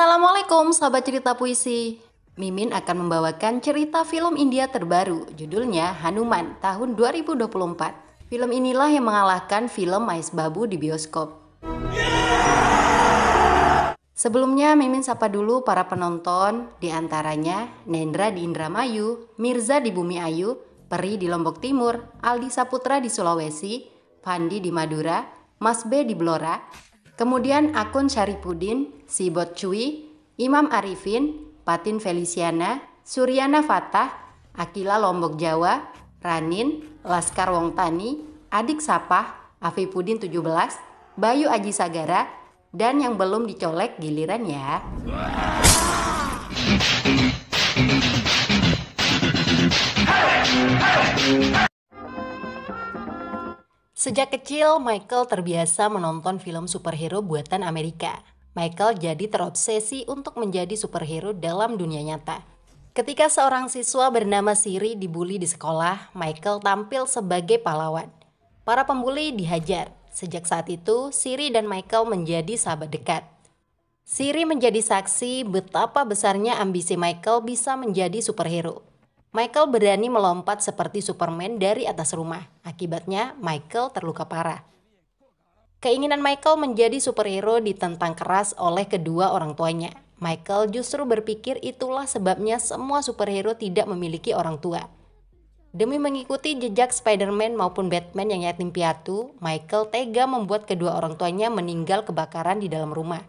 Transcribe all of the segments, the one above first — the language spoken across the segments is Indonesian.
Assalamualaikum sahabat cerita puisi. Mimin akan membawakan cerita film India terbaru, judulnya Hanuman tahun 2024. Film inilah yang mengalahkan film Mais Babu di bioskop. Sebelumnya Mimin sapa dulu para penonton, diantaranya Nendra di Indramayu, Mirza di Bumi Ayu, Peri di Lombok Timur, Aldi Saputra di Sulawesi, Pandi di Madura, Mas B di Blora, Kemudian akun Syaripudin, Sibot Cui, Imam Arifin, Patin Feliciana, Suryana Fatah, Akila Lombok Jawa, Ranin, Laskar Wong Tani, Adik Sapah, Afipudin 17, Bayu Aji Sagara, dan yang belum dicolek giliran ya. Wow. Sejak kecil, Michael terbiasa menonton film superhero buatan Amerika. Michael jadi terobsesi untuk menjadi superhero dalam dunia nyata. Ketika seorang siswa bernama Siri dibully di sekolah, Michael tampil sebagai pahlawan. Para pembuli dihajar. Sejak saat itu, Siri dan Michael menjadi sahabat dekat. Siri menjadi saksi betapa besarnya ambisi Michael bisa menjadi superhero. Michael berani melompat seperti Superman dari atas rumah. Akibatnya, Michael terluka parah. Keinginan Michael menjadi superhero ditentang keras oleh kedua orang tuanya. Michael justru berpikir itulah sebabnya semua superhero tidak memiliki orang tua. Demi mengikuti jejak Spider-Man maupun Batman yang yatim piatu, Michael tega membuat kedua orang tuanya meninggal kebakaran di dalam rumah.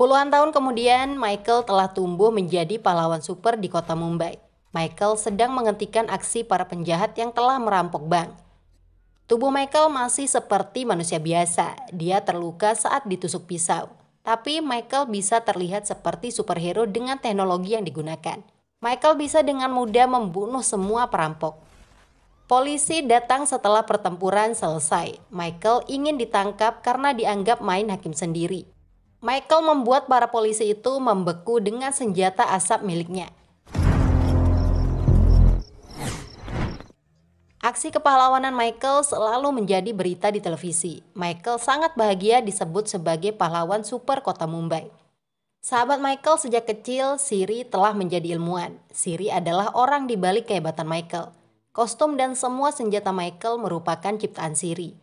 Puluhan tahun kemudian, Michael telah tumbuh menjadi pahlawan super di kota Mumbai. Michael sedang menghentikan aksi para penjahat yang telah merampok bank. Tubuh Michael masih seperti manusia biasa. Dia terluka saat ditusuk pisau. Tapi Michael bisa terlihat seperti superhero dengan teknologi yang digunakan. Michael bisa dengan mudah membunuh semua perampok. Polisi datang setelah pertempuran selesai. Michael ingin ditangkap karena dianggap main hakim sendiri. Michael membuat para polisi itu membeku dengan senjata asap miliknya. Aksi kepahlawanan Michael selalu menjadi berita di televisi. Michael sangat bahagia disebut sebagai pahlawan super kota Mumbai. Sahabat Michael sejak kecil, Siri telah menjadi ilmuwan. Siri adalah orang di balik kehebatan Michael. Kostum dan semua senjata Michael merupakan ciptaan Siri.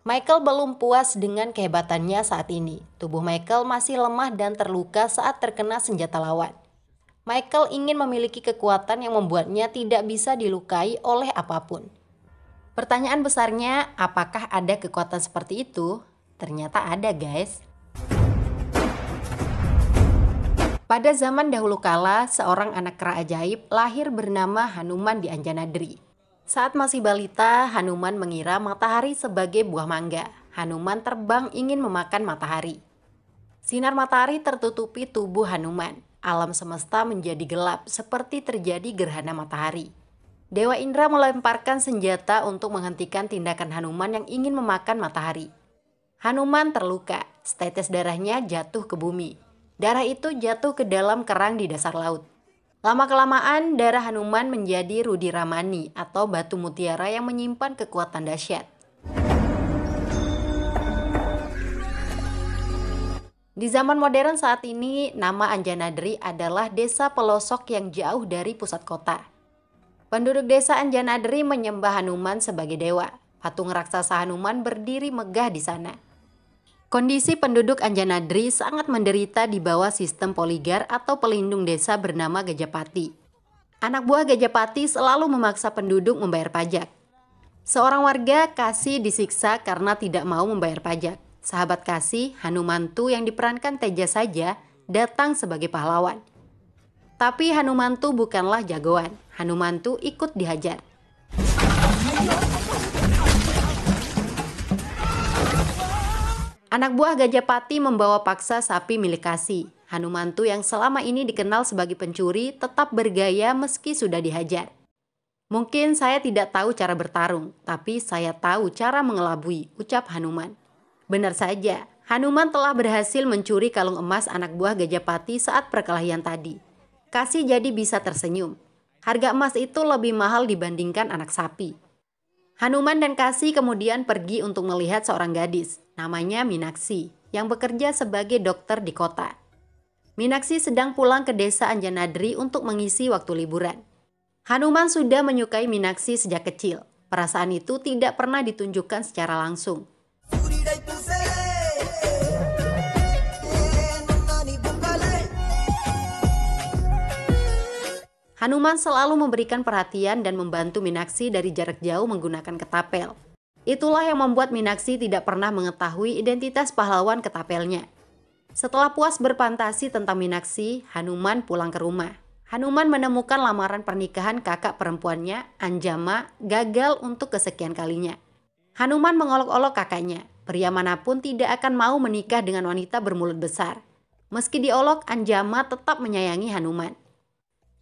Michael belum puas dengan kehebatannya saat ini. Tubuh Michael masih lemah dan terluka saat terkena senjata lawan. Michael ingin memiliki kekuatan yang membuatnya tidak bisa dilukai oleh apapun. Pertanyaan besarnya, apakah ada kekuatan seperti itu? Ternyata ada, guys. Pada zaman dahulu kala, seorang anak kera ajaib lahir bernama Hanuman di Anjanadri. Saat masih balita, Hanuman mengira matahari sebagai buah mangga. Hanuman terbang ingin memakan matahari. Sinar matahari tertutupi tubuh Hanuman. Alam semesta menjadi gelap seperti terjadi gerhana matahari. Dewa Indra melemparkan senjata untuk menghentikan tindakan Hanuman yang ingin memakan matahari. Hanuman terluka, setetes darahnya jatuh ke bumi. Darah itu jatuh ke dalam kerang di dasar laut. Lama-kelamaan, darah Hanuman menjadi Rudi Ramani atau batu mutiara yang menyimpan kekuatan dahsyat. Di zaman modern saat ini, nama Anjanadri adalah desa pelosok yang jauh dari pusat kota. Penduduk desa Anjanadri menyembah Hanuman sebagai dewa. Patung raksasa Hanuman berdiri megah di sana. Kondisi penduduk Anjanadri sangat menderita di bawah sistem poligar atau pelindung desa bernama Gajapati. Anak buah Gajapati selalu memaksa penduduk membayar pajak. Seorang warga Kasih disiksa karena tidak mau membayar pajak. Sahabat Kasih, Hanumantu yang diperankan Teja saja datang sebagai pahlawan. Tapi Hanumantu bukanlah jagoan. Hanumantu ikut dihajar. Anak buah Gajah Pati membawa paksa sapi milik Kasi. Hanumantu yang selama ini dikenal sebagai pencuri tetap bergaya meski sudah dihajar. Mungkin saya tidak tahu cara bertarung, tapi saya tahu cara mengelabui, ucap Hanuman. Benar saja, Hanuman telah berhasil mencuri kalung emas anak buah Gajah Pati saat perkelahian tadi. Kasih jadi bisa tersenyum. Harga emas itu lebih mahal dibandingkan anak sapi, Hanuman dan Kasi kemudian pergi untuk melihat seorang gadis, namanya Minaksi, yang bekerja sebagai dokter di kota. Minaksi sedang pulang ke desa Anjanadri untuk mengisi waktu liburan. Hanuman sudah menyukai Minaksi sejak kecil. Perasaan itu tidak pernah ditunjukkan secara langsung. Hanuman selalu memberikan perhatian dan membantu Minaksi dari jarak jauh menggunakan ketapel. Itulah yang membuat Minaksi tidak pernah mengetahui identitas pahlawan ketapelnya. Setelah puas berfantasi tentang Minaksi, Hanuman pulang ke rumah. Hanuman menemukan lamaran pernikahan kakak perempuannya, Anjama, gagal untuk kesekian kalinya. Hanuman mengolok-olok kakaknya, pria manapun tidak akan mau menikah dengan wanita bermulut besar. Meski diolok, Anjama tetap menyayangi Hanuman.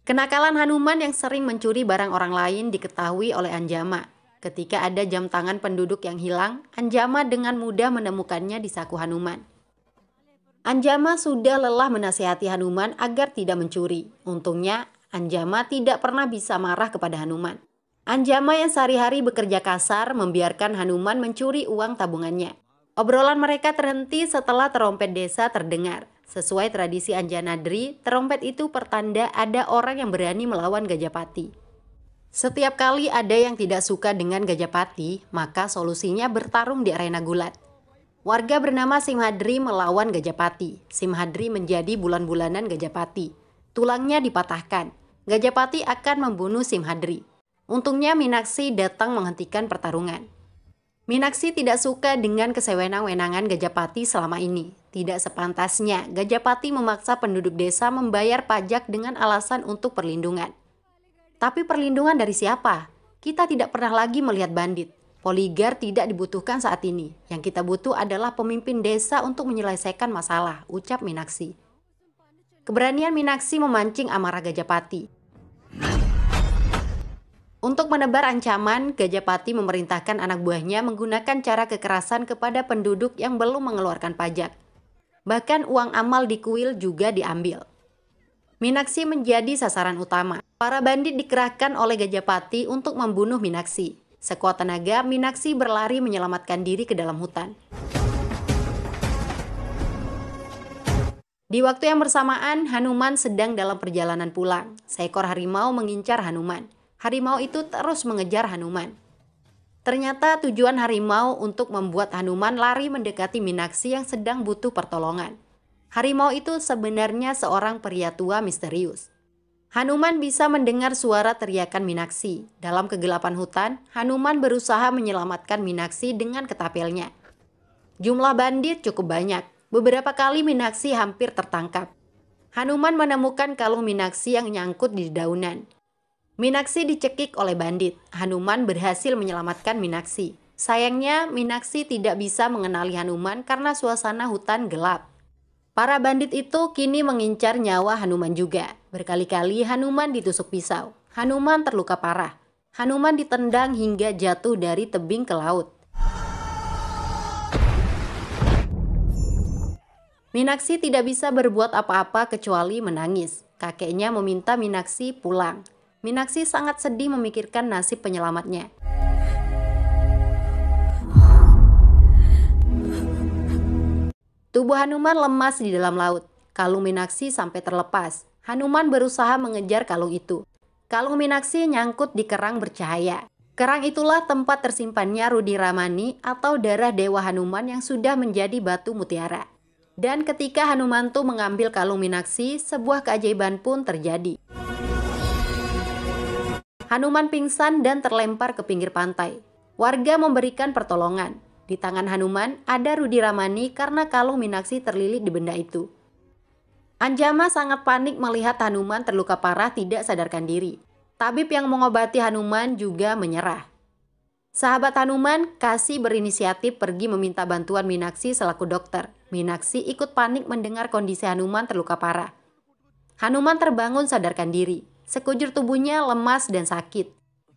Kenakalan Hanuman yang sering mencuri barang orang lain diketahui oleh Anjama. Ketika ada jam tangan penduduk yang hilang, Anjama dengan mudah menemukannya di saku Hanuman. Anjama sudah lelah menasihati Hanuman agar tidak mencuri. Untungnya, Anjama tidak pernah bisa marah kepada Hanuman. Anjama yang sehari-hari bekerja kasar membiarkan Hanuman mencuri uang tabungannya. Obrolan mereka terhenti setelah terompet desa terdengar. Sesuai tradisi Anjanadri, terompet itu pertanda ada orang yang berani melawan Gajah Pati. Setiap kali ada yang tidak suka dengan Gajah Pati, maka solusinya bertarung di arena gulat. Warga bernama Simhadri melawan Gajah Gajapati. Simhadri menjadi bulan-bulanan Gajah Pati. Tulangnya dipatahkan. Gajah Pati akan membunuh Simhadri. Untungnya Minaksi datang menghentikan pertarungan. Minaksi tidak suka dengan kesewenang-wenangan Gajapati selama ini. Tidak sepantasnya, Gajapati memaksa penduduk desa membayar pajak dengan alasan untuk perlindungan. Tapi perlindungan dari siapa? Kita tidak pernah lagi melihat bandit. Poligar tidak dibutuhkan saat ini. Yang kita butuh adalah pemimpin desa untuk menyelesaikan masalah, ucap Minaksi. Keberanian Minaksi memancing amarah Gajapati. Untuk menebar ancaman, Gajah Pati memerintahkan anak buahnya menggunakan cara kekerasan kepada penduduk yang belum mengeluarkan pajak. Bahkan uang amal di kuil juga diambil. Minaksi menjadi sasaran utama. Para bandit dikerahkan oleh Gajah Pati untuk membunuh Minaksi. Sekuat tenaga, Minaksi berlari menyelamatkan diri ke dalam hutan. Di waktu yang bersamaan, Hanuman sedang dalam perjalanan pulang. Seekor harimau mengincar Hanuman harimau itu terus mengejar Hanuman. Ternyata tujuan harimau untuk membuat Hanuman lari mendekati Minaksi yang sedang butuh pertolongan. Harimau itu sebenarnya seorang pria tua misterius. Hanuman bisa mendengar suara teriakan Minaksi. Dalam kegelapan hutan, Hanuman berusaha menyelamatkan Minaksi dengan ketapelnya. Jumlah bandit cukup banyak. Beberapa kali Minaksi hampir tertangkap. Hanuman menemukan kalung Minaksi yang nyangkut di daunan. Minaksi dicekik oleh bandit. Hanuman berhasil menyelamatkan Minaksi. Sayangnya, Minaksi tidak bisa mengenali Hanuman karena suasana hutan gelap. Para bandit itu kini mengincar nyawa Hanuman juga. Berkali-kali Hanuman ditusuk pisau. Hanuman terluka parah. Hanuman ditendang hingga jatuh dari tebing ke laut. Minaksi tidak bisa berbuat apa-apa kecuali menangis. Kakeknya meminta Minaksi pulang. Minaksi sangat sedih memikirkan nasib penyelamatnya. Tubuh Hanuman lemas di dalam laut. Kalung Minaksi sampai terlepas. Hanuman berusaha mengejar kalung itu. Kalung Minaksi nyangkut di kerang bercahaya. Kerang itulah tempat tersimpannya Rudi Ramani atau darah Dewa Hanuman yang sudah menjadi batu mutiara. Dan ketika Hanumantu mengambil kalung Minaksi, sebuah keajaiban pun terjadi. Hanuman pingsan dan terlempar ke pinggir pantai. Warga memberikan pertolongan. Di tangan Hanuman ada Rudi Ramani karena kalung Minaksi terlilit di benda itu. Anjama sangat panik melihat Hanuman terluka parah tidak sadarkan diri. Tabib yang mengobati Hanuman juga menyerah. Sahabat Hanuman, Kasih berinisiatif pergi meminta bantuan Minaksi selaku dokter. Minaksi ikut panik mendengar kondisi Hanuman terluka parah. Hanuman terbangun sadarkan diri. Sekujur tubuhnya lemas dan sakit.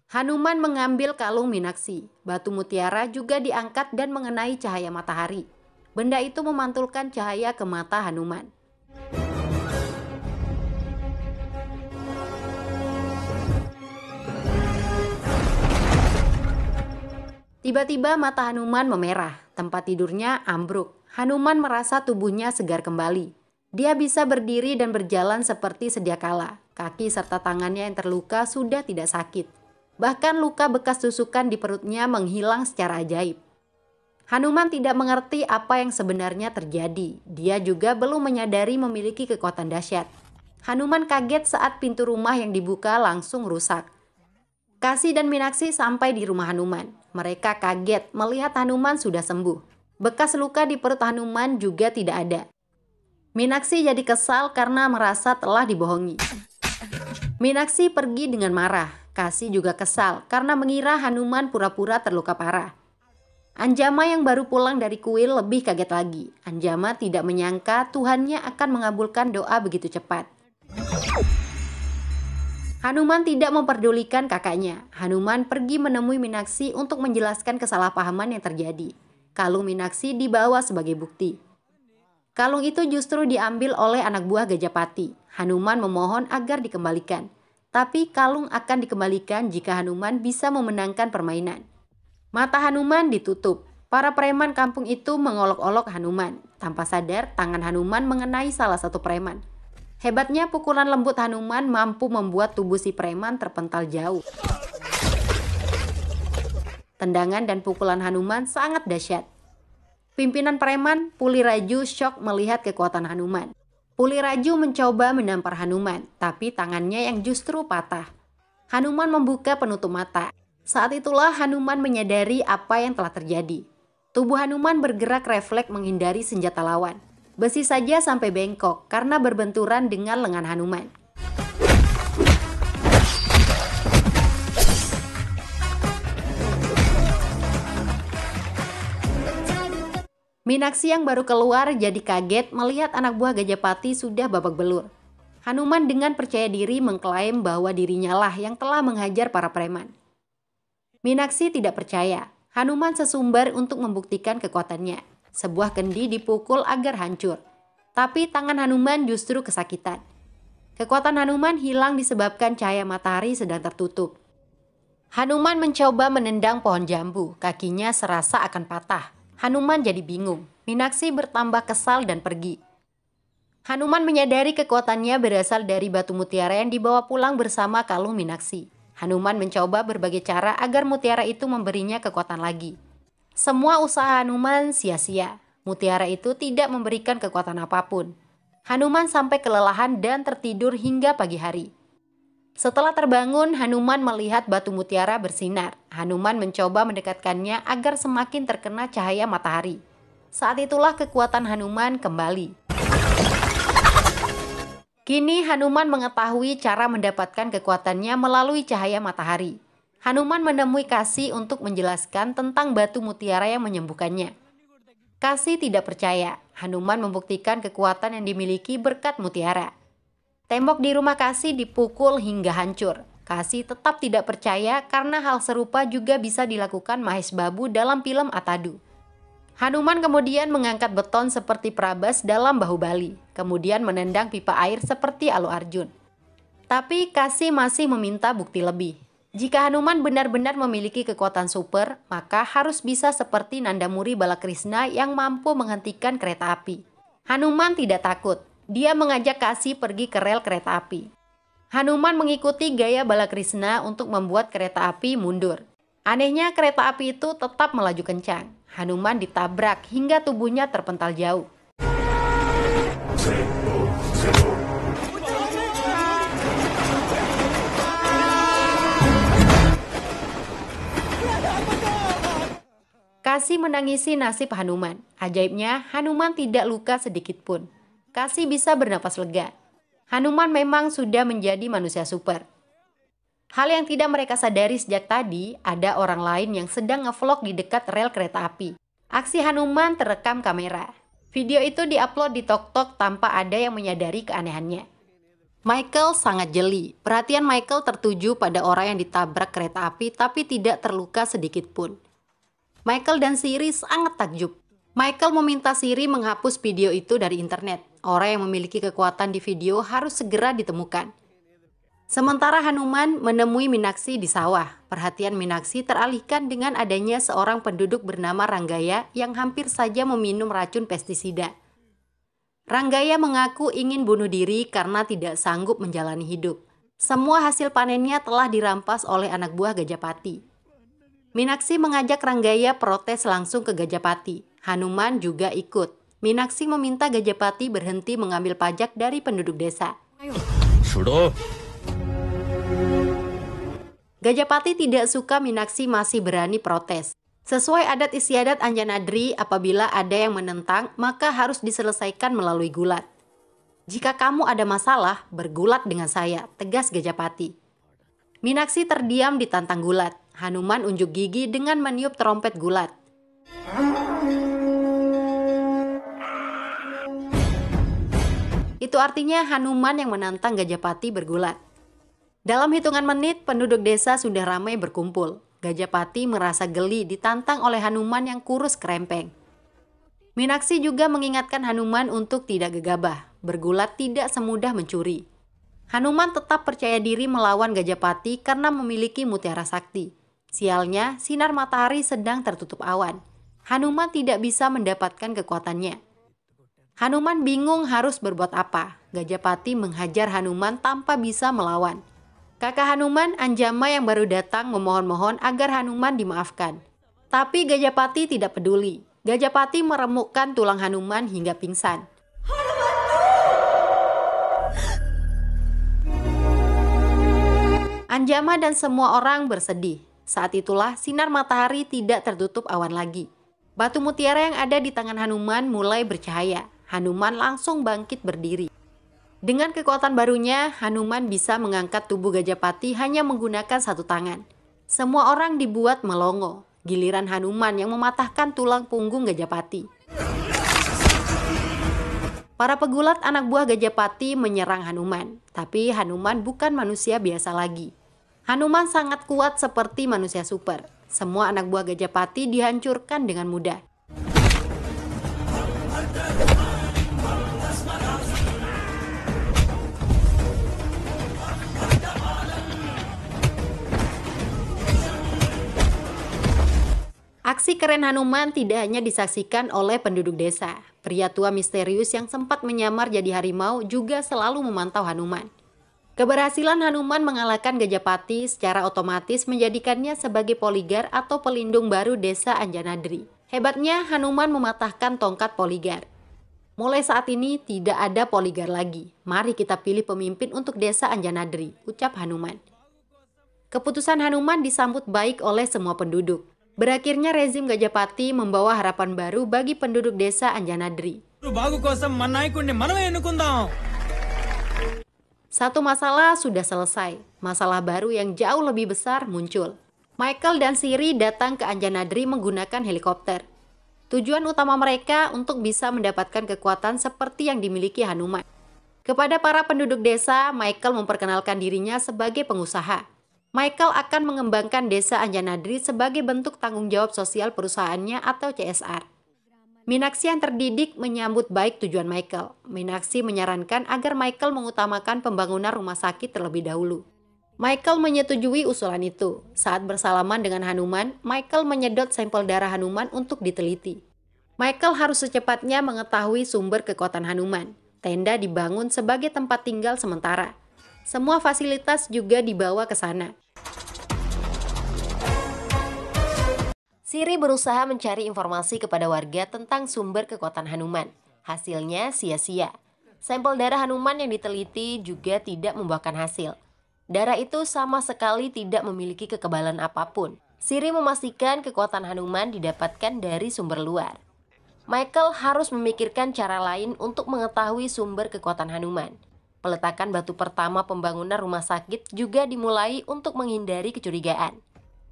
Hanuman mengambil kalung Minaksi. Batu mutiara juga diangkat dan mengenai cahaya matahari. Benda itu memantulkan cahaya ke mata Hanuman. Tiba-tiba mata Hanuman memerah, tempat tidurnya ambruk. Hanuman merasa tubuhnya segar kembali. Dia bisa berdiri dan berjalan seperti sedia kala. Kaki serta tangannya yang terluka sudah tidak sakit. Bahkan luka bekas tusukan di perutnya menghilang secara ajaib. Hanuman tidak mengerti apa yang sebenarnya terjadi. Dia juga belum menyadari memiliki kekuatan dahsyat. Hanuman kaget saat pintu rumah yang dibuka langsung rusak. Kasih dan Minaksi sampai di rumah Hanuman. Mereka kaget melihat Hanuman sudah sembuh. Bekas luka di perut Hanuman juga tidak ada. Minaksi jadi kesal karena merasa telah dibohongi. Minaksi pergi dengan marah. Kasih juga kesal karena mengira Hanuman pura-pura terluka parah. Anjama yang baru pulang dari kuil lebih kaget lagi. Anjama tidak menyangka Tuhannya akan mengabulkan doa begitu cepat. Hanuman tidak memperdulikan kakaknya. Hanuman pergi menemui Minaksi untuk menjelaskan kesalahpahaman yang terjadi. Kalung Minaksi dibawa sebagai bukti. Kalung itu justru diambil oleh anak buah Gajapati. Hanuman memohon agar dikembalikan. Tapi kalung akan dikembalikan jika Hanuman bisa memenangkan permainan. Mata Hanuman ditutup. Para preman kampung itu mengolok-olok Hanuman. Tanpa sadar, tangan Hanuman mengenai salah satu preman. Hebatnya pukulan lembut Hanuman mampu membuat tubuh si preman terpental jauh. Tendangan dan pukulan Hanuman sangat dahsyat. Pimpinan preman Puli Raju shock melihat kekuatan Hanuman. Puli Raju mencoba menampar Hanuman, tapi tangannya yang justru patah. Hanuman membuka penutup mata. Saat itulah Hanuman menyadari apa yang telah terjadi. Tubuh Hanuman bergerak refleks menghindari senjata lawan. Besi saja sampai bengkok karena berbenturan dengan lengan Hanuman. Minaksi yang baru keluar jadi kaget melihat anak buah gajah pati sudah babak belur. Hanuman dengan percaya diri mengklaim bahwa dirinya lah yang telah menghajar para preman. Minaksi tidak percaya. Hanuman sesumbar untuk membuktikan kekuatannya. Sebuah kendi dipukul agar hancur. Tapi tangan Hanuman justru kesakitan. Kekuatan Hanuman hilang disebabkan cahaya matahari sedang tertutup. Hanuman mencoba menendang pohon jambu, kakinya serasa akan patah. Hanuman jadi bingung. Minaksi bertambah kesal dan pergi. Hanuman menyadari kekuatannya berasal dari batu mutiara yang dibawa pulang bersama kalung Minaksi. Hanuman mencoba berbagai cara agar mutiara itu memberinya kekuatan lagi. Semua usaha Hanuman sia-sia. Mutiara itu tidak memberikan kekuatan apapun. Hanuman sampai kelelahan dan tertidur hingga pagi hari. Setelah terbangun, Hanuman melihat batu mutiara bersinar. Hanuman mencoba mendekatkannya agar semakin terkena cahaya matahari. Saat itulah kekuatan Hanuman kembali. Kini Hanuman mengetahui cara mendapatkan kekuatannya melalui cahaya matahari. Hanuman menemui Kasih untuk menjelaskan tentang batu mutiara yang menyembuhkannya. Kasih tidak percaya. Hanuman membuktikan kekuatan yang dimiliki berkat mutiara. Tembok di rumah Kasih dipukul hingga hancur. Kasih tetap tidak percaya karena hal serupa juga bisa dilakukan Mahesh Babu dalam film Atadu. Hanuman kemudian mengangkat beton seperti Prabas dalam bahu Bali, kemudian menendang pipa air seperti Alu Arjun. Tapi Kasih masih meminta bukti lebih. Jika Hanuman benar-benar memiliki kekuatan super, maka harus bisa seperti Nandamuri Balakrishna yang mampu menghentikan kereta api. Hanuman tidak takut. Dia mengajak Kasih pergi ke rel kereta api. Hanuman mengikuti gaya Krishna untuk membuat kereta api mundur. Anehnya kereta api itu tetap melaju kencang. Hanuman ditabrak hingga tubuhnya terpental jauh. Kasih menangisi nasib Hanuman. Ajaibnya, Hanuman tidak luka sedikit pun. Kasih bisa bernapas lega. Hanuman memang sudah menjadi manusia super. Hal yang tidak mereka sadari sejak tadi, ada orang lain yang sedang ngevlog di dekat rel kereta api. Aksi Hanuman terekam kamera. Video itu diupload di TokTok tanpa ada yang menyadari keanehannya. Michael sangat jeli. Perhatian Michael tertuju pada orang yang ditabrak kereta api tapi tidak terluka sedikit pun. Michael dan Siri sangat takjub. Michael meminta Siri menghapus video itu dari internet orang yang memiliki kekuatan di video harus segera ditemukan. Sementara Hanuman menemui Minaksi di sawah, perhatian Minaksi teralihkan dengan adanya seorang penduduk bernama Ranggaya yang hampir saja meminum racun pestisida. Ranggaya mengaku ingin bunuh diri karena tidak sanggup menjalani hidup. Semua hasil panennya telah dirampas oleh anak buah Gajapati. Minaksi mengajak Ranggaya protes langsung ke Gajapati. Hanuman juga ikut. Minaksi meminta Gajapati berhenti mengambil pajak dari penduduk desa. Sudah. Gajapati tidak suka Minaksi masih berani protes. Sesuai adat istiadat Anjanadri, apabila ada yang menentang, maka harus diselesaikan melalui gulat. Jika kamu ada masalah, bergulat dengan saya, tegas Gajapati. Minaksi terdiam ditantang gulat. Hanuman unjuk gigi dengan meniup trompet gulat. Hmm. Itu artinya Hanuman yang menantang Gajah Pati bergulat. Dalam hitungan menit, penduduk desa sudah ramai berkumpul. Gajah Pati merasa geli ditantang oleh Hanuman yang kurus kerempeng. Minaksi juga mengingatkan Hanuman untuk tidak gegabah, bergulat tidak semudah mencuri. Hanuman tetap percaya diri melawan Gajah Pati karena memiliki mutiara sakti. Sialnya, sinar matahari sedang tertutup awan. Hanuman tidak bisa mendapatkan kekuatannya. Hanuman bingung harus berbuat apa. Gajah Pati menghajar Hanuman tanpa bisa melawan. Kakak Hanuman, Anjama yang baru datang memohon-mohon agar Hanuman dimaafkan. Tapi Gajah Pati tidak peduli. Gajah Pati meremukkan tulang Hanuman hingga pingsan. Anjama dan semua orang bersedih. Saat itulah sinar matahari tidak tertutup awan lagi. Batu mutiara yang ada di tangan Hanuman mulai bercahaya. Hanuman langsung bangkit berdiri. Dengan kekuatan barunya, Hanuman bisa mengangkat tubuh Gajapati hanya menggunakan satu tangan. Semua orang dibuat melongo. Giliran Hanuman yang mematahkan tulang punggung Gajapati. Para pegulat anak buah Gajapati menyerang Hanuman, tapi Hanuman bukan manusia biasa lagi. Hanuman sangat kuat seperti manusia super. Semua anak buah Gajapati dihancurkan dengan mudah. Aksi keren Hanuman tidak hanya disaksikan oleh penduduk desa. Pria tua misterius yang sempat menyamar jadi harimau juga selalu memantau Hanuman. Keberhasilan Hanuman mengalahkan Gajapati secara otomatis menjadikannya sebagai poligar atau pelindung baru desa Anjanadri. Hebatnya, Hanuman mematahkan tongkat poligar. Mulai saat ini tidak ada poligar lagi. Mari kita pilih pemimpin untuk desa Anjanadri, ucap Hanuman. Keputusan Hanuman disambut baik oleh semua penduduk. Berakhirnya rezim Gajah Pati membawa harapan baru bagi penduduk desa Anjanadri. Satu masalah sudah selesai, masalah baru yang jauh lebih besar muncul. Michael dan Siri datang ke Anjanadri menggunakan helikopter. Tujuan utama mereka untuk bisa mendapatkan kekuatan seperti yang dimiliki Hanuman. Kepada para penduduk desa, Michael memperkenalkan dirinya sebagai pengusaha. Michael akan mengembangkan desa Anjanadri sebagai bentuk tanggung jawab sosial perusahaannya atau CSR. Minaksi yang terdidik menyambut baik tujuan Michael. Minaksi menyarankan agar Michael mengutamakan pembangunan rumah sakit terlebih dahulu. Michael menyetujui usulan itu. Saat bersalaman dengan Hanuman, Michael menyedot sampel darah Hanuman untuk diteliti. Michael harus secepatnya mengetahui sumber kekuatan Hanuman. Tenda dibangun sebagai tempat tinggal sementara. Semua fasilitas juga dibawa ke sana. Siri berusaha mencari informasi kepada warga tentang sumber kekuatan Hanuman. Hasilnya sia-sia. Sampel darah Hanuman yang diteliti juga tidak membuahkan hasil. Darah itu sama sekali tidak memiliki kekebalan apapun. Siri memastikan kekuatan Hanuman didapatkan dari sumber luar. Michael harus memikirkan cara lain untuk mengetahui sumber kekuatan Hanuman. Peletakan batu pertama pembangunan rumah sakit juga dimulai untuk menghindari kecurigaan.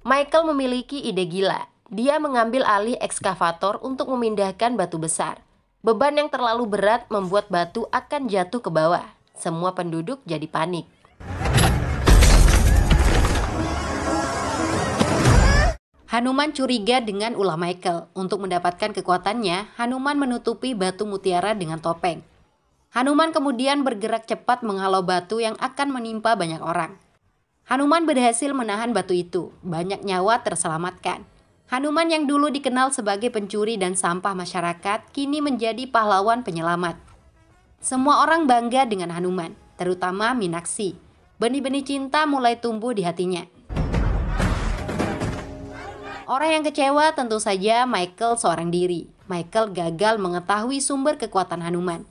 Michael memiliki ide gila. Dia mengambil alih ekskavator untuk memindahkan batu besar. Beban yang terlalu berat membuat batu akan jatuh ke bawah. Semua penduduk jadi panik. Hanuman curiga dengan ulah Michael. Untuk mendapatkan kekuatannya, Hanuman menutupi batu mutiara dengan topeng. Hanuman kemudian bergerak cepat menghalau batu yang akan menimpa banyak orang. Hanuman berhasil menahan batu itu. Banyak nyawa terselamatkan. Hanuman yang dulu dikenal sebagai pencuri dan sampah masyarakat kini menjadi pahlawan penyelamat. Semua orang bangga dengan Hanuman, terutama Minaksi. Benih-benih cinta mulai tumbuh di hatinya. Orang yang kecewa tentu saja Michael seorang diri. Michael gagal mengetahui sumber kekuatan Hanuman.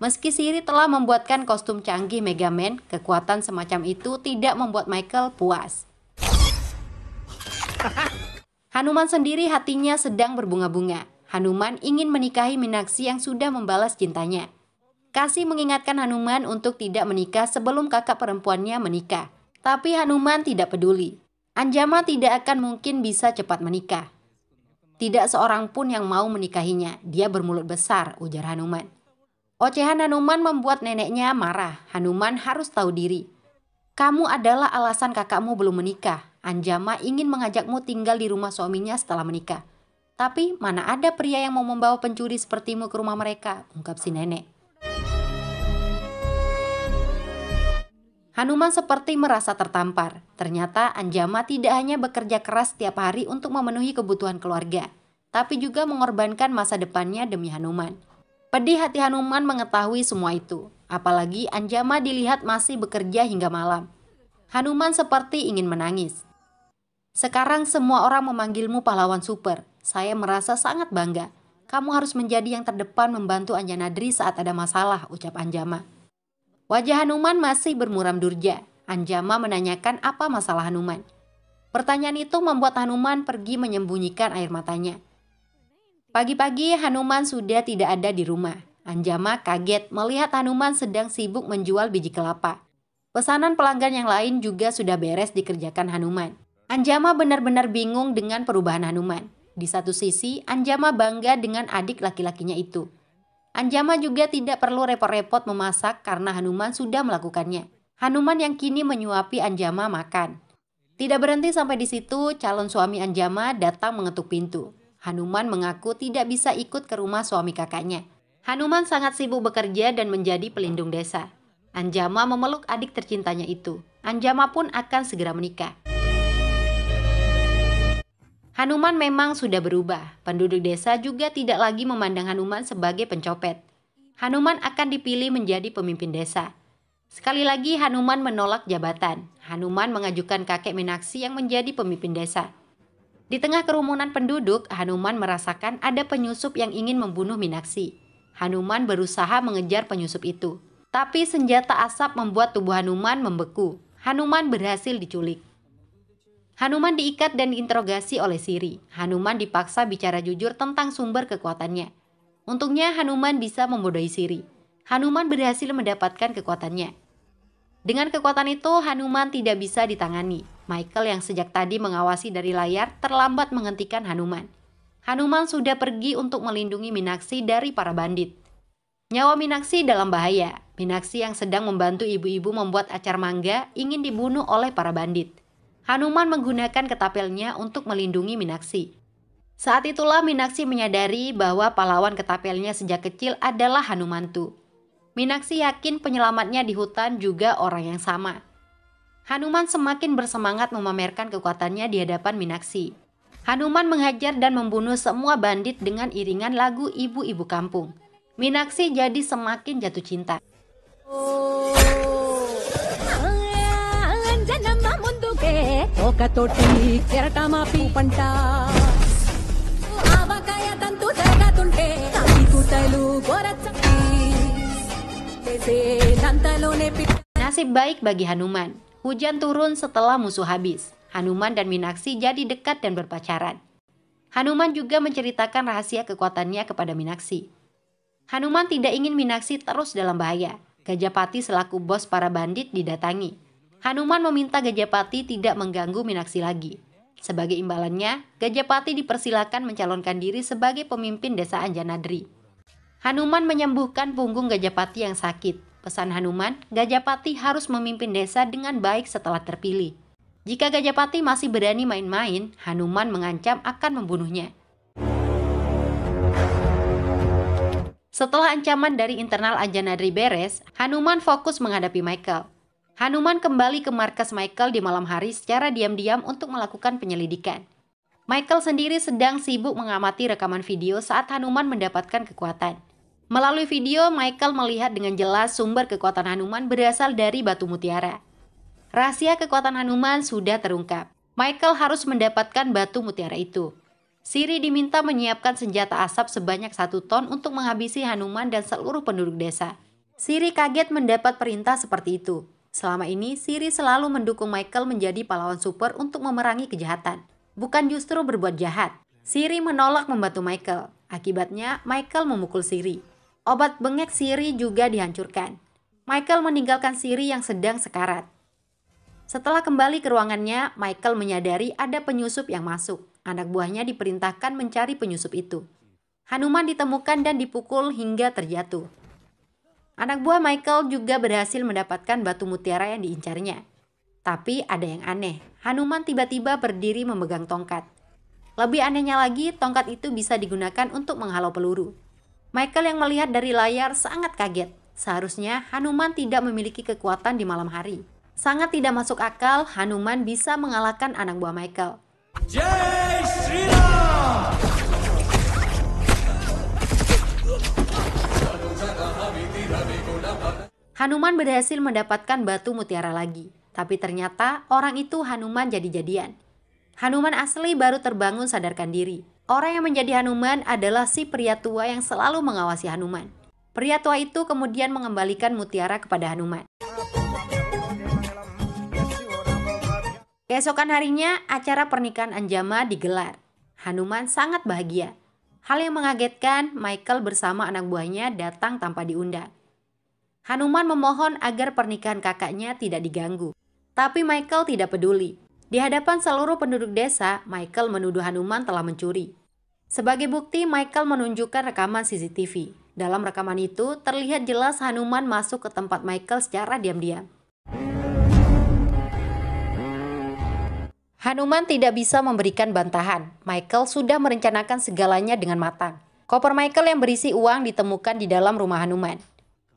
Meski Siri telah membuatkan kostum canggih Mega kekuatan semacam itu tidak membuat Michael puas. Hanuman sendiri hatinya sedang berbunga-bunga. Hanuman ingin menikahi Minaksi yang sudah membalas cintanya. Kasih mengingatkan Hanuman untuk tidak menikah sebelum kakak perempuannya menikah. Tapi Hanuman tidak peduli. Anjama tidak akan mungkin bisa cepat menikah. Tidak seorang pun yang mau menikahinya. Dia bermulut besar, ujar Hanuman. Ocehan Hanuman membuat neneknya marah. Hanuman harus tahu diri. Kamu adalah alasan kakakmu belum menikah. Anjama ingin mengajakmu tinggal di rumah suaminya setelah menikah. Tapi mana ada pria yang mau membawa pencuri sepertimu ke rumah mereka, ungkap si nenek. Hanuman seperti merasa tertampar. Ternyata Anjama tidak hanya bekerja keras setiap hari untuk memenuhi kebutuhan keluarga, tapi juga mengorbankan masa depannya demi Hanuman. Pedih hati Hanuman mengetahui semua itu, apalagi Anjama dilihat masih bekerja hingga malam. Hanuman seperti ingin menangis, sekarang semua orang memanggilmu pahlawan super. Saya merasa sangat bangga. Kamu harus menjadi yang terdepan membantu Anjana Dri saat ada masalah, ucap Anjama. Wajah Hanuman masih bermuram durja. Anjama menanyakan apa masalah Hanuman. Pertanyaan itu membuat Hanuman pergi menyembunyikan air matanya. Pagi-pagi Hanuman sudah tidak ada di rumah. Anjama kaget melihat Hanuman sedang sibuk menjual biji kelapa. Pesanan pelanggan yang lain juga sudah beres dikerjakan Hanuman. Anjama benar-benar bingung dengan perubahan Hanuman. Di satu sisi, Anjama bangga dengan adik laki-lakinya itu. Anjama juga tidak perlu repot-repot memasak karena Hanuman sudah melakukannya. Hanuman yang kini menyuapi Anjama makan. Tidak berhenti sampai di situ, calon suami Anjama datang mengetuk pintu. Hanuman mengaku tidak bisa ikut ke rumah suami kakaknya. Hanuman sangat sibuk bekerja dan menjadi pelindung desa. Anjama memeluk adik tercintanya itu. Anjama pun akan segera menikah. Hanuman memang sudah berubah. Penduduk desa juga tidak lagi memandang Hanuman sebagai pencopet. Hanuman akan dipilih menjadi pemimpin desa. Sekali lagi Hanuman menolak jabatan. Hanuman mengajukan kakek Minaksi yang menjadi pemimpin desa. Di tengah kerumunan penduduk, Hanuman merasakan ada penyusup yang ingin membunuh Minaksi. Hanuman berusaha mengejar penyusup itu. Tapi senjata asap membuat tubuh Hanuman membeku. Hanuman berhasil diculik. Hanuman diikat dan diinterogasi oleh Siri. Hanuman dipaksa bicara jujur tentang sumber kekuatannya. Untungnya Hanuman bisa membodohi Siri. Hanuman berhasil mendapatkan kekuatannya. Dengan kekuatan itu, Hanuman tidak bisa ditangani. Michael yang sejak tadi mengawasi dari layar terlambat menghentikan Hanuman. Hanuman sudah pergi untuk melindungi Minaksi dari para bandit. Nyawa Minaksi dalam bahaya. Minaksi yang sedang membantu ibu-ibu membuat acar mangga ingin dibunuh oleh para bandit. Hanuman menggunakan ketapelnya untuk melindungi Minaksi. Saat itulah Minaksi menyadari bahwa pahlawan ketapelnya sejak kecil adalah Hanumantu. Minaksi yakin penyelamatnya di hutan juga orang yang sama. Hanuman semakin bersemangat memamerkan kekuatannya di hadapan Minaksi. Hanuman menghajar dan membunuh semua bandit dengan iringan lagu ibu-ibu kampung. Minaksi jadi semakin jatuh cinta. Oh. Nasib baik bagi Hanuman. Hujan turun setelah musuh habis. Hanuman dan Minaksi jadi dekat dan berpacaran. Hanuman juga menceritakan rahasia kekuatannya kepada Minaksi. Hanuman tidak ingin Minaksi terus dalam bahaya. Pati selaku bos para bandit didatangi Hanuman meminta Gajapati tidak mengganggu Minaksi lagi. Sebagai imbalannya, Gajapati dipersilakan mencalonkan diri sebagai pemimpin desa Anjanadri. Hanuman menyembuhkan punggung Gajapati yang sakit. Pesan Hanuman, Gajapati harus memimpin desa dengan baik setelah terpilih. Jika Gajapati masih berani main-main, Hanuman mengancam akan membunuhnya. Setelah ancaman dari internal Anjanadri beres, Hanuman fokus menghadapi Michael. Hanuman kembali ke markas Michael di malam hari secara diam-diam untuk melakukan penyelidikan. Michael sendiri sedang sibuk mengamati rekaman video saat Hanuman mendapatkan kekuatan. Melalui video, Michael melihat dengan jelas sumber kekuatan Hanuman berasal dari batu mutiara. Rahasia kekuatan Hanuman sudah terungkap. Michael harus mendapatkan batu mutiara itu. Siri diminta menyiapkan senjata asap sebanyak satu ton untuk menghabisi Hanuman dan seluruh penduduk desa. Siri kaget mendapat perintah seperti itu. Selama ini, Siri selalu mendukung Michael menjadi pahlawan super untuk memerangi kejahatan, bukan justru berbuat jahat. Siri menolak membantu Michael. Akibatnya, Michael memukul Siri. Obat bengek Siri juga dihancurkan. Michael meninggalkan Siri yang sedang sekarat. Setelah kembali ke ruangannya, Michael menyadari ada penyusup yang masuk. Anak buahnya diperintahkan mencari penyusup itu. Hanuman ditemukan dan dipukul hingga terjatuh. Anak buah Michael juga berhasil mendapatkan batu mutiara yang diincarnya. Tapi ada yang aneh, Hanuman tiba-tiba berdiri memegang tongkat. Lebih anehnya lagi, tongkat itu bisa digunakan untuk menghalau peluru. Michael yang melihat dari layar sangat kaget. Seharusnya Hanuman tidak memiliki kekuatan di malam hari. Sangat tidak masuk akal Hanuman bisa mengalahkan anak buah Michael. Jai Sri Hanuman berhasil mendapatkan batu mutiara lagi, tapi ternyata orang itu Hanuman jadi-jadian. Hanuman asli baru terbangun sadarkan diri. Orang yang menjadi Hanuman adalah si pria tua yang selalu mengawasi Hanuman. Pria tua itu kemudian mengembalikan mutiara kepada Hanuman. Keesokan harinya, acara pernikahan Anjama digelar. Hanuman sangat bahagia. Hal yang mengagetkan, Michael bersama anak buahnya datang tanpa diundang. Hanuman memohon agar pernikahan kakaknya tidak diganggu. Tapi Michael tidak peduli. Di hadapan seluruh penduduk desa, Michael menuduh Hanuman telah mencuri. Sebagai bukti, Michael menunjukkan rekaman CCTV. Dalam rekaman itu, terlihat jelas Hanuman masuk ke tempat Michael secara diam-diam. Hanuman tidak bisa memberikan bantahan. Michael sudah merencanakan segalanya dengan matang. Koper Michael yang berisi uang ditemukan di dalam rumah Hanuman.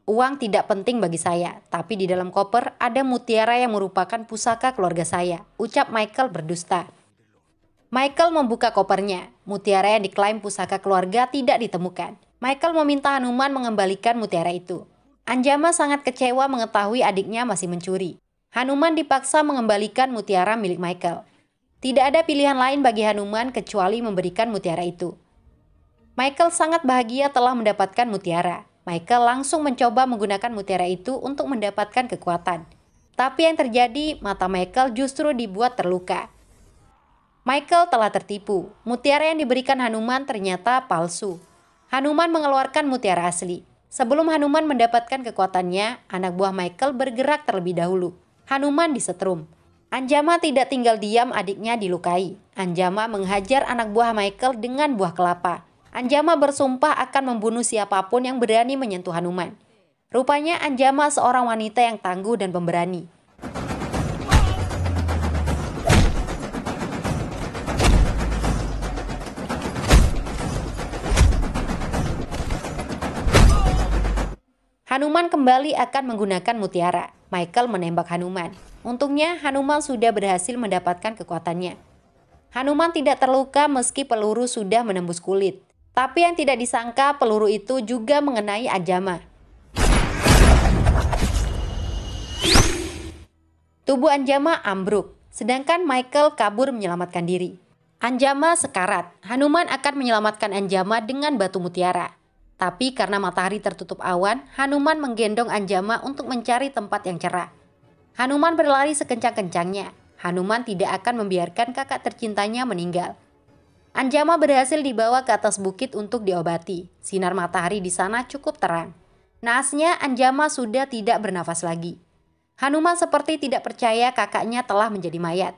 Uang tidak penting bagi saya, tapi di dalam koper ada mutiara yang merupakan pusaka keluarga saya, ucap Michael berdusta. Michael membuka kopernya. Mutiara yang diklaim pusaka keluarga tidak ditemukan. Michael meminta Hanuman mengembalikan mutiara itu. Anjama sangat kecewa mengetahui adiknya masih mencuri. Hanuman dipaksa mengembalikan mutiara milik Michael. Tidak ada pilihan lain bagi Hanuman kecuali memberikan mutiara itu. Michael sangat bahagia telah mendapatkan mutiara. Michael langsung mencoba menggunakan mutiara itu untuk mendapatkan kekuatan. Tapi yang terjadi, mata Michael justru dibuat terluka. Michael telah tertipu. Mutiara yang diberikan Hanuman ternyata palsu. Hanuman mengeluarkan mutiara asli. Sebelum Hanuman mendapatkan kekuatannya, anak buah Michael bergerak terlebih dahulu. Hanuman disetrum. Anjama tidak tinggal diam adiknya dilukai. Anjama menghajar anak buah Michael dengan buah kelapa. Anjama bersumpah akan membunuh siapapun yang berani menyentuh Hanuman. Rupanya Anjama seorang wanita yang tangguh dan pemberani. Hanuman kembali akan menggunakan mutiara. Michael menembak Hanuman. Untungnya Hanuman sudah berhasil mendapatkan kekuatannya. Hanuman tidak terluka meski peluru sudah menembus kulit. Tapi yang tidak disangka peluru itu juga mengenai Ajama. Tubuh Anjama ambruk, sedangkan Michael kabur menyelamatkan diri. Anjama sekarat, Hanuman akan menyelamatkan Anjama dengan batu mutiara. Tapi karena matahari tertutup awan, Hanuman menggendong Anjama untuk mencari tempat yang cerah. Hanuman berlari sekencang-kencangnya. Hanuman tidak akan membiarkan kakak tercintanya meninggal. Anjama berhasil dibawa ke atas bukit untuk diobati. Sinar matahari di sana cukup terang. Naasnya Anjama sudah tidak bernafas lagi. Hanuman seperti tidak percaya kakaknya telah menjadi mayat.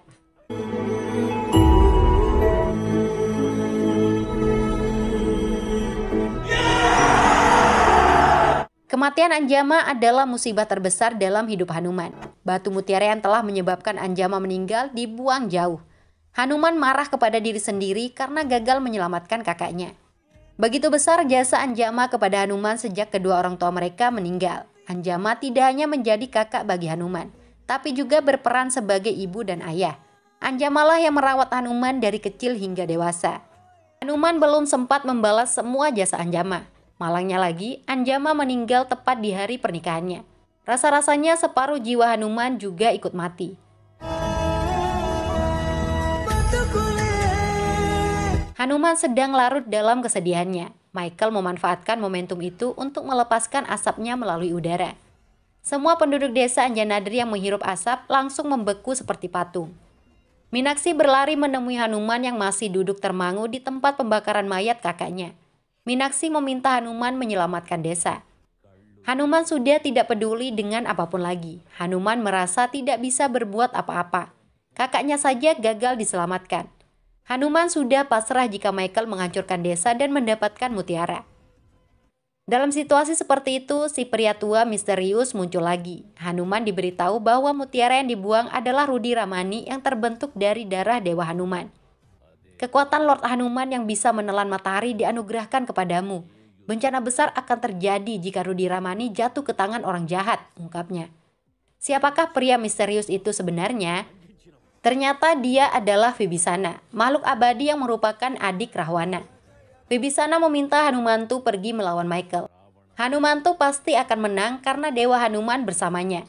Kematian Anjama adalah musibah terbesar dalam hidup Hanuman. Batu mutiara yang telah menyebabkan Anjama meninggal dibuang jauh. Hanuman marah kepada diri sendiri karena gagal menyelamatkan kakaknya. Begitu besar jasa Anjama kepada Hanuman sejak kedua orang tua mereka meninggal. Anjama tidak hanya menjadi kakak bagi Hanuman, tapi juga berperan sebagai ibu dan ayah. Anjamalah yang merawat Hanuman dari kecil hingga dewasa. Hanuman belum sempat membalas semua jasa Anjama. Malangnya lagi, Anjama meninggal tepat di hari pernikahannya. Rasa-rasanya separuh jiwa Hanuman juga ikut mati. Hanuman sedang larut dalam kesedihannya. Michael memanfaatkan momentum itu untuk melepaskan asapnya melalui udara. Semua penduduk desa Anjanadri yang menghirup asap langsung membeku seperti patung. Minaksi berlari menemui Hanuman yang masih duduk termangu di tempat pembakaran mayat kakaknya. Minaksi meminta Hanuman menyelamatkan desa. Hanuman sudah tidak peduli dengan apapun lagi. Hanuman merasa tidak bisa berbuat apa-apa. Kakaknya saja gagal diselamatkan. Hanuman sudah pasrah jika Michael menghancurkan desa dan mendapatkan mutiara. Dalam situasi seperti itu, si pria tua misterius muncul lagi. Hanuman diberitahu bahwa mutiara yang dibuang adalah Rudi Ramani yang terbentuk dari darah Dewa Hanuman. Kekuatan Lord Hanuman yang bisa menelan matahari dianugerahkan kepadamu. Bencana besar akan terjadi jika Rudi Ramani jatuh ke tangan orang jahat, ungkapnya. Siapakah pria misterius itu sebenarnya? Ternyata dia adalah Vibisana, makhluk abadi yang merupakan adik Rahwana. Vibisana meminta Hanumantu pergi melawan Michael. Hanumantu pasti akan menang karena Dewa Hanuman bersamanya.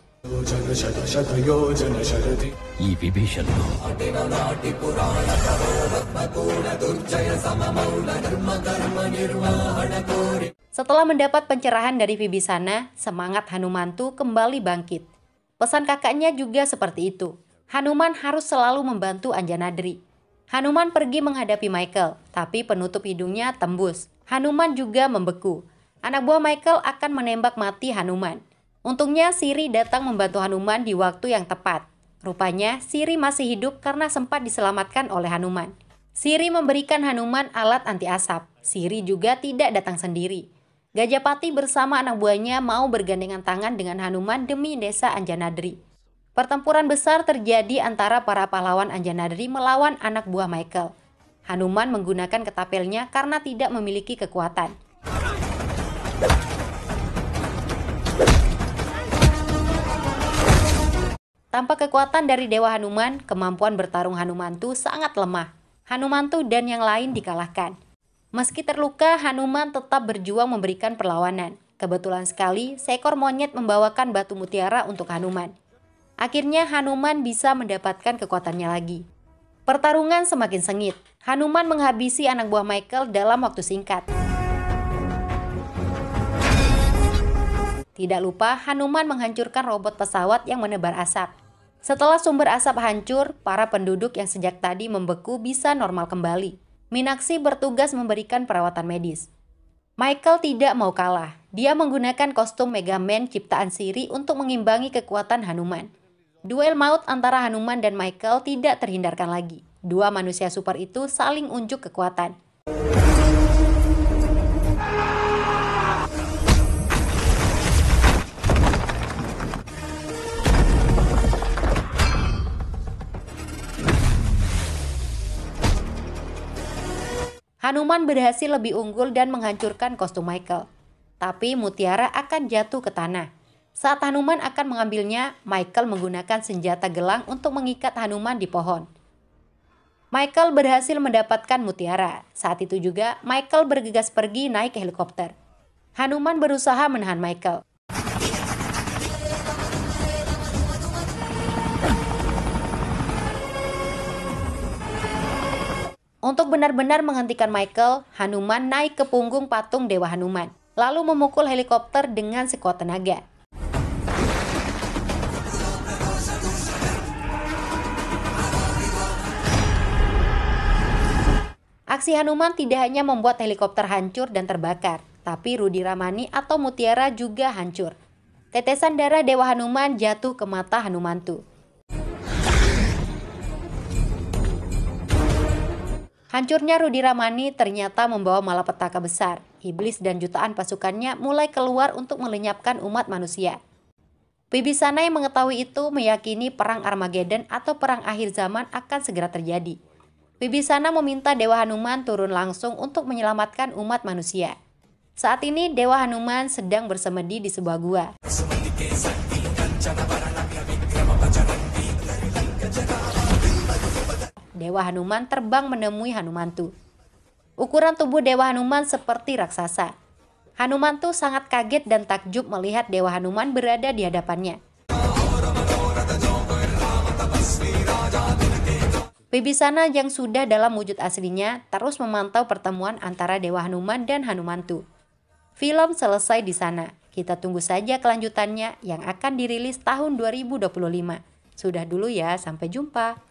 Setelah mendapat pencerahan dari Vibisana, semangat Hanumantu kembali bangkit. Pesan kakaknya juga seperti itu, Hanuman harus selalu membantu Anjanadri. Hanuman pergi menghadapi Michael, tapi penutup hidungnya tembus. Hanuman juga membeku. Anak buah Michael akan menembak mati Hanuman. Untungnya Siri datang membantu Hanuman di waktu yang tepat. Rupanya Siri masih hidup karena sempat diselamatkan oleh Hanuman. Siri memberikan Hanuman alat anti asap. Siri juga tidak datang sendiri. Gajapati bersama anak buahnya mau bergandengan tangan dengan Hanuman demi desa Anjanadri. Pertempuran besar terjadi antara para pahlawan Anjanadri melawan anak buah Michael. Hanuman menggunakan ketapelnya karena tidak memiliki kekuatan. Tanpa kekuatan dari Dewa Hanuman, kemampuan bertarung Hanumantu sangat lemah. Hanumantu dan yang lain dikalahkan. Meski terluka, Hanuman tetap berjuang memberikan perlawanan. Kebetulan sekali, seekor monyet membawakan batu mutiara untuk Hanuman. Akhirnya Hanuman bisa mendapatkan kekuatannya lagi. Pertarungan semakin sengit. Hanuman menghabisi anak buah Michael dalam waktu singkat. Tidak lupa, Hanuman menghancurkan robot pesawat yang menebar asap. Setelah sumber asap hancur, para penduduk yang sejak tadi membeku bisa normal kembali. Minaksi bertugas memberikan perawatan medis. Michael tidak mau kalah. Dia menggunakan kostum Mega ciptaan Siri untuk mengimbangi kekuatan Hanuman. Duel maut antara Hanuman dan Michael tidak terhindarkan lagi. Dua manusia super itu saling unjuk kekuatan. Hanuman berhasil lebih unggul dan menghancurkan kostum Michael. Tapi mutiara akan jatuh ke tanah. Saat Hanuman akan mengambilnya, Michael menggunakan senjata gelang untuk mengikat Hanuman di pohon. Michael berhasil mendapatkan mutiara. Saat itu juga, Michael bergegas pergi naik helikopter. Hanuman berusaha menahan Michael. Untuk benar-benar menghentikan Michael, Hanuman naik ke punggung patung Dewa Hanuman, lalu memukul helikopter dengan sekuat tenaga. Aksi Hanuman tidak hanya membuat helikopter hancur dan terbakar, tapi Rudi Ramani atau Mutiara juga hancur. Tetesan darah Dewa Hanuman jatuh ke mata Hanumantu. Hancurnya Rudi Ramani ternyata membawa malapetaka besar. Iblis dan jutaan pasukannya mulai keluar untuk melenyapkan umat manusia. Bibisana yang mengetahui itu meyakini perang Armageddon atau perang akhir zaman akan segera terjadi. Bibisana meminta Dewa Hanuman turun langsung untuk menyelamatkan umat manusia. Saat ini Dewa Hanuman sedang bersemedi di sebuah gua. Dewa Hanuman terbang menemui Hanumantu. Ukuran tubuh Dewa Hanuman seperti raksasa. Hanumantu sangat kaget dan takjub melihat Dewa Hanuman berada di hadapannya. Bibisana yang sudah dalam wujud aslinya terus memantau pertemuan antara Dewa Hanuman dan Hanumantu. Film selesai di sana. Kita tunggu saja kelanjutannya yang akan dirilis tahun 2025. Sudah dulu ya, sampai jumpa.